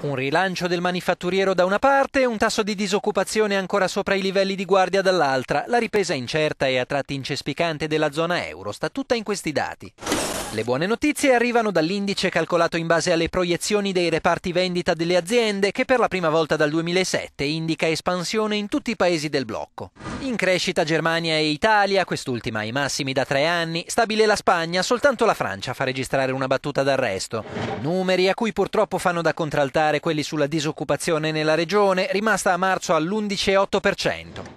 Un rilancio del manifatturiero da una parte e un tasso di disoccupazione ancora sopra i livelli di guardia dall'altra. La ripresa incerta e a tratti incespicante della zona euro sta tutta in questi dati. Le buone notizie arrivano dall'indice calcolato in base alle proiezioni dei reparti vendita delle aziende che per la prima volta dal 2007 indica espansione in tutti i paesi del blocco. In crescita Germania e Italia, quest'ultima ai massimi da tre anni, stabile la Spagna, soltanto la Francia fa registrare una battuta d'arresto. Numeri a cui purtroppo fanno da contraltare quelli sulla disoccupazione nella regione, rimasta a marzo all'11,8%.